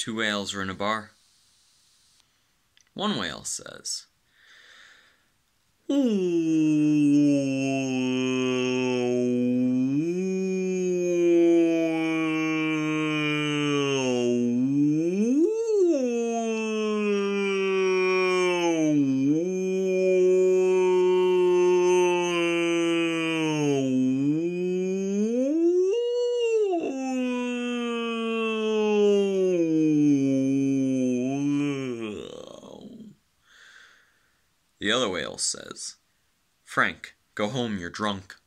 Two whales are in a bar. One whale says, Ooh. The other whale says, Frank, go home, you're drunk.